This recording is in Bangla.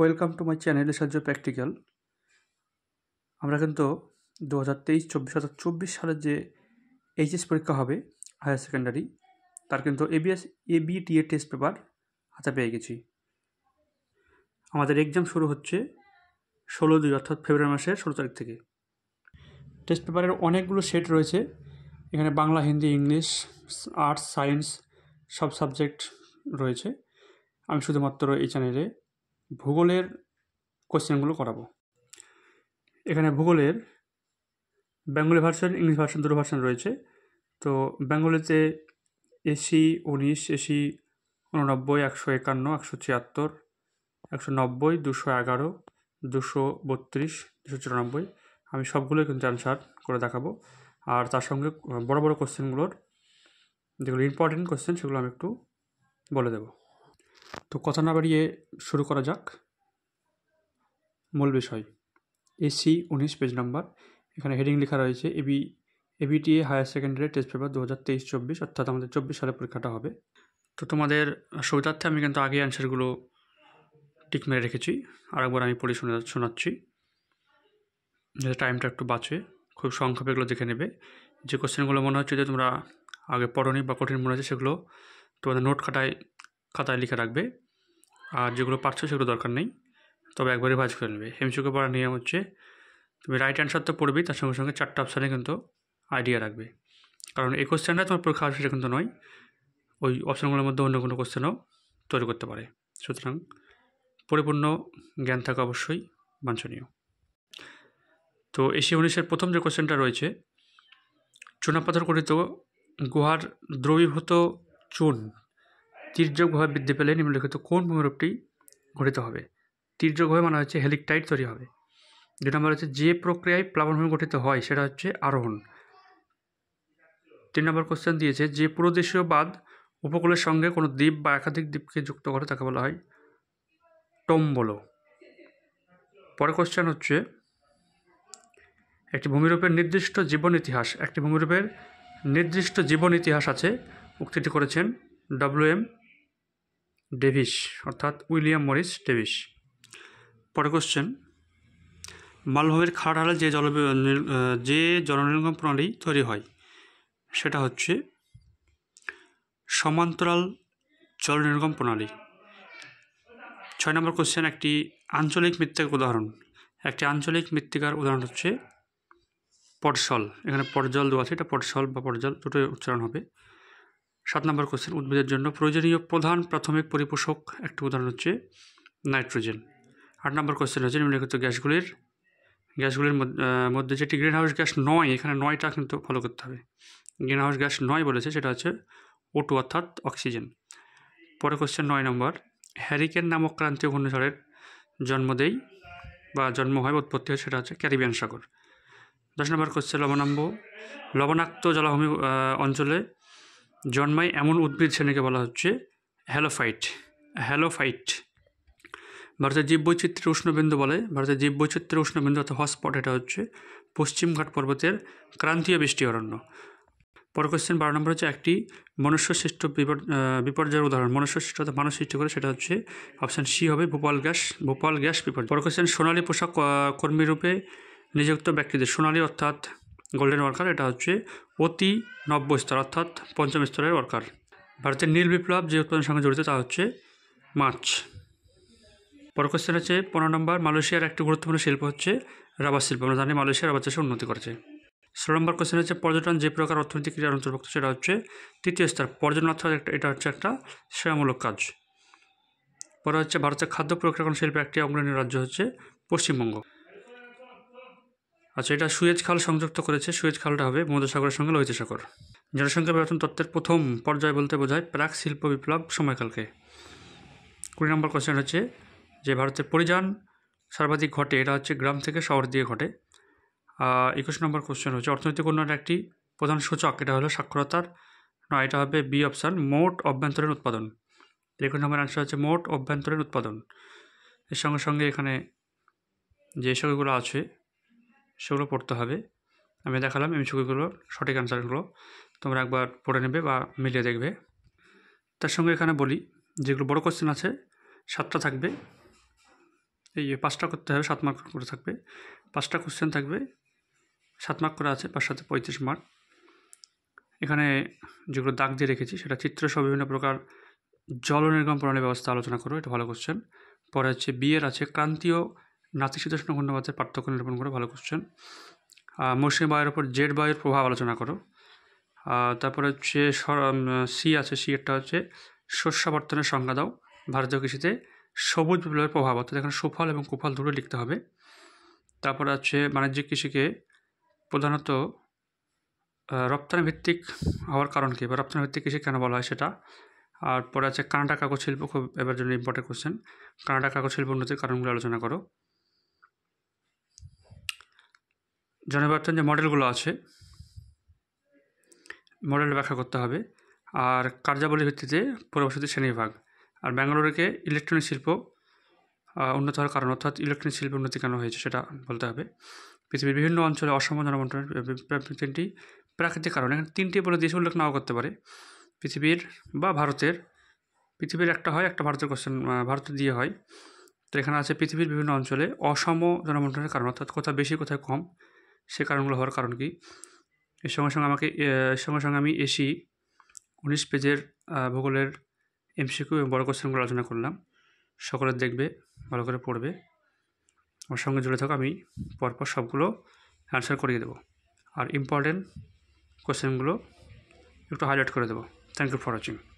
ওয়েলকাম টু মাই চ্যানেল সাহায্য প্র্যাকটিক্যাল আমরা কিন্তু দু হাজার তেইশ চব্বিশ হাজার চব্বিশ সালের যে এইচএস পরীক্ষা হবে হায়ার সেকেন্ডারি তার কিন্তু এবিএস এ টেস্ট পেপার হাতে পেয়ে গেছি আমাদের এক্সাম শুরু হচ্ছে ষোলো দুই অর্থাৎ ফেব্রুয়ারি মাসের ষোলো তারিখ থেকে টেস্ট পেপারের অনেকগুলো সেট রয়েছে এখানে Bangla Hindi English arts science সব সাবজেক্ট রয়েছে আমি শুধুমাত্র এই চ্যানেলে ভূগোলের কোশ্চেনগুলো করাবো এখানে ভূগোলের বেঙ্গলি ভার্সন ইংলিশ ভার্সন দুটো ভার্সন রয়েছে তো বেঙ্গলিতে এসি উনিশ এসি উননব্বই একশো একান্ন একশো ছিয়াত্তর একশো নব্বই দুশো এগারো দুশো বত্রিশ দুশো চুরানব্বই আমি সবগুলোই কিন্তু অ্যান্সার করে দেখাবো আর তার সঙ্গে বড় বড় কোশ্চেনগুলোর যেগুলো ইম্পর্টেন্ট কোশ্চেন সেগুলো আমি একটু বলে দেবো তো কথা না বাড়িয়ে শুরু করা যাক মূল বিষয় এসি উনিশ পেজ নাম্বার এখানে হেডিং লেখা রয়েছে AB ABTA higher secondary test paper দু হাজার তেইশ চব্বিশ অর্থাৎ আমাদের চব্বিশ সালে পরীক্ষাটা হবে তো তোমাদের সৌতার্থে আমি কিন্তু আগে অ্যান্সারগুলো টিক মেরে রেখেছি আরেকবার আমি পড়ে শোনা শোনাচ্ছি যাতে টাইমটা একটু বাঁচে খুব সংক্ষেপে এগুলো দেখে নেবে যে কোশ্চেনগুলো মনে হচ্ছে যে তোমরা আগে পড়নি বা কঠিন মনে হচ্ছে সেগুলো তোমাদের নোট খাটায় খাতায় লিখে রাখবে আর যেগুলো পারছো সেগুলো দরকার নেই তবে একবারই ভাজ করে নেবে এমসিকে পড়ার নিয়ম হচ্ছে তুমি রাইট অ্যান্সার তো পড়বেই তার সঙ্গে সঙ্গে চারটা অপশানে কিন্তু আইডিয়া রাখবে কারণ এই কোশ্চেনটা তোমার পরীক্ষা সেটা কিন্তু নয় ওই অপশানগুলোর মধ্যে অন্য কোনো কোশ্চেনও তৈরি করতে পারে সুতরাং পরিপূর্ণ জ্ঞান থাকা অবশ্যই বাঞ্ছনীয় তো এশিয়া উনিশের প্রথম যে কোশ্চেনটা রয়েছে চুনাপাথর গঠিত গুহার দ্রবীভূত চুন তির্যকভাবে বৃদ্ধি পেলে নিম্নলিখিত কোন ভূমিরূপটি গঠিত হবে তির্যকভাবে মানে হচ্ছে হেলিকটাইট তৈরি হবে দুই নম্বর হচ্ছে যে প্রক্রিয়ায় প্লাবনভূমি গঠিত হয় সেটা হচ্ছে আরোহণ তিন নম্বর কোশ্চেন দিয়েছে যে পুরোদেশীয় বাদ উপকূলের সঙ্গে কোনো দ্বীপ বা একাধিক দ্বীপকে যুক্ত করে তাকে বলা হয় টোম্বলো পরের কোশ্চেন হচ্ছে একটি ভূমিরূপের নির্দিষ্ট জীবন ইতিহাস একটি ভূমিরূপের নির্দিষ্ট জীবন ইতিহাস আছে উক্তিটি করেছেন ডব্লিউ এম ডেভিস অর্থাৎ উইলিয়াম মরিস ডেভিস পরে কোশ্চেন মালভূমির খাট হালে যে জল যে জলনির্গম প্রণালী তৈরি হয় সেটা হচ্ছে সমান্তরাল জল নির্গম প্রণালী ছয় নম্বর কোশ্চেন একটি আঞ্চলিক মৃত্তিকার উদাহরণ একটি আঞ্চলিক মৃত্তিকার উদাহরণ হচ্ছে পটসল এখানে পটজল দেওয়া আছে এটা পটসল বা পটজল দুটোই উচ্চারণ হবে সাত নম্বর কোশ্চেন উদ্ভিদের জন্য প্রয়োজনীয় প্রধান প্রাথমিক পরিপোষক একটি উদাহরণ হচ্ছে নাইট্রোজেন আট নম্বর কোশ্চেন হচ্ছে নিম্নলিখিত গ্যাসগুলির গ্যাসগুলির মধ্যে যেটি গ্রিন হাউস গ্যাস নয় এখানে নয়টা কিন্তু ফলো করতে হবে গ্রিন হাউস গ্যাস নয় বলেছে সেটা হচ্ছে ওটু অর্থাৎ অক্সিজেন পরে কোশ্চেন নয় নম্বর হ্যারিকেন নামক ক্রান্তীয় ঘূর্ণিঝড়ের জন্ম দেয় বা জন্ম হয় উৎপত্তি হয় সেটা হচ্ছে ক্যারিবিয়ান সাগর দশ নম্বর কোশ্চেন লবণাম্ব লবণাক্ত জলাভূমি অঞ্চলে জন্মায় এমন উদ্ভিদ শ্রেণীকে বলা হচ্ছে হ্যালোফাইট হ্যালোফাইট ভারতের জীববৈচিত্র্যের উষ্ণবিন্দু বলে ভারতের জীববৈচিত্র্যের উষ্ণবিন্দু অর্থাৎ হটস্পট এটা হচ্ছে পশ্চিমঘাট পর্বতের ক্রান্তীয় বৃষ্টি অরণ্য পর কোশ্চেন বারো নম্বর হচ্ছে একটি মনুষ্য সৃষ্ট বিপর্যয়ের উদাহরণ মনুষ্য সৃষ্ট অর্থাৎ মানুষ সৃষ্টি করে সেটা হচ্ছে অপশান সি হবে ভোপাল গ্যাস ভোপাল গ্যাস বিপর্যয় পর কোশ্চেন সোনালী পোশাক কর্মীরূপে নিযুক্ত ব্যক্তিদের সোনালী অর্থাৎ গোল্ডেন ওয়ার্কার এটা হচ্ছে অতি নব্য স্তর অর্থাৎ পঞ্চম স্তরের ওয়ার্কার ভারতের নীল বিপ্লব যে উৎপাদনের সঙ্গে জড়িত তা হচ্ছে মাছ পর কোশ্চেন হচ্ছে পনেরো নম্বর মালয়েশিয়ার একটি গুরুত্বপূর্ণ শিল্প হচ্ছে রাবার শিল্প আমরা জানি মালয়েশিয়া রাবার চাষে উন্নতি করেছে ষোলো নম্বর কোশ্চেন হচ্ছে পর্যটন যে প্রকার অর্থনৈতিক ক্রিয়ার অন্তর্ভুক্ত সেটা হচ্ছে তৃতীয় স্তর পর্যটন অর্থাৎ এটা হচ্ছে একটা সেবামূলক কাজ পরে হচ্ছে ভারতের খাদ্য প্রক্রিয়াকরণ শিল্পের একটি অগ্রণী রাজ্য হচ্ছে পশ্চিমবঙ্গ আচ্ছা এটা সুয়েজ খাল সংযুক্ত করেছে সুয়েজ খালটা হবে ভূমধ্যসাগরের সঙ্গে লোহিত সাগর জনসংখ্যা বিবর্তন তত্ত্বের প্রথম পর্যায় বলতে বোঝায় প্রাক শিল্প বিপ্লব সময়কালকে কুড়ি নম্বর কোয়েশ্চেন হচ্ছে যে ভারতের পরিযান সর্বাধিক ঘটে এটা হচ্ছে গ্রাম থেকে শহর দিয়ে ঘটে একুশ নম্বর কোয়েশ্চেন হচ্ছে অর্থনৈতিক উন্নয়নের একটি প্রধান সূচক এটা হলো সাক্ষরতার না এটা হবে বি অপশান মোট অভ্যন্তরীণ উৎপাদন একুশ নম্বর অ্যান্সার হচ্ছে মোট অভ্যন্তরীণ উৎপাদন এর সঙ্গে সঙ্গে এখানে যে সবগুলো আছে সেগুলো পড়তে হবে আমি দেখালাম এমসিকিউগুলো সঠিক অ্যান্সারগুলো তোমরা একবার পড়ে নেবে বা মিলিয়ে দেখবে তার সঙ্গে এখানে বলি যেগুলো বড় কোশ্চেন আছে সাতটা থাকবে এই পাঁচটা করতে হবে সাত মার্ক করে থাকবে পাঁচটা কোশ্চেন থাকবে সাত মার্ক করে আছে পাঁচ সাথে পঁয়ত্রিশ মার্ক এখানে যেগুলো দাগ দিয়ে রেখেছি সেটা চিত্রসহ বিভিন্ন প্রকার জল নির্গম প্রণালী ব্যবস্থা আলোচনা করো এটা ভালো কোশ্চেন পরে হচ্ছে বিয়ের আছে ক্রান্তীয় নাতিশীতোষ্ণ ঘূর্ণাবাতের পার্থক্য নিরূপণ করে ভালো কোশ্চেন মৌসুমি বায়ুর ওপর জেড বায়ুর প্রভাব আলোচনা করো তারপরে হচ্ছে সি আছে সি একটা হচ্ছে শস্যাবর্তনের সংজ্ঞা দাও ভারতীয় কৃষিতে সবুজ বিপ্লবের প্রভাব অর্থাৎ এখানে সুফল এবং কুফল দুটো লিখতে হবে তারপর আছে বাণিজ্যিক কৃষিকে প্রধানত রপ্তানিভিত্তিক হওয়ার কারণ কী বা রপ্তানিভিত্তিক কৃষি কেন বলা হয় সেটা আর পরে আছে কানাডা কাগজ শিল্প খুব এবার জন্য ইম্পর্টেন্ট কোশ্চেন কানাডা কাগজ শিল্প উন্নতির কারণগুলো আলোচনা করো জনবার্তন যে মডেলগুলো আছে মডেল ব্যাখ্যা করতে হবে আর কার্যাবলী ভিত্তিতে পরিবর্তিত শ্রেণীবিভাগ আর ব্যাঙ্গালোরকে ইলেকট্রনিক শিল্প উন্নত হওয়ার কারণ অর্থাৎ ইলেকট্রনিক শিল্পের উন্নতি কেন হয়েছে সেটা বলতে হবে পৃথিবীর বিভিন্ন অঞ্চলে অসম জনবন্টন তিনটি প্রাকৃতিক কারণ এখানে তিনটি বলে দেশ উল্লেখ নাও করতে পারে পৃথিবীর বা ভারতের পৃথিবীর একটা হয় একটা ভারতের কোশ্চেন ভারতের দিয়ে হয় তো এখানে আছে পৃথিবীর বিভিন্ন অঞ্চলে অসম জনবন্টনের কারণ অর্থাৎ কোথাও বেশি কোথায় কম সে কারণগুলো হওয়ার কারণ কি এর সঙ্গে সঙ্গে আমাকে সঙ্গে সঙ্গে আমি এসি উনিশ পেজের ভূগোলের এমসিকিউ এবং বড় কোশ্চেনগুলো আলোচনা করলাম সকলে দেখবে ভালো করে পড়বে আমার সঙ্গে জুড়ে থাকো আমি পরপর সবগুলো অ্যান্সার করিয়ে দেবো আর ইম্পর্টেন্ট কোশ্চেনগুলো একটু হাইলাইট করে দেবো থ্যাংক ইউ ফর ওয়াচিং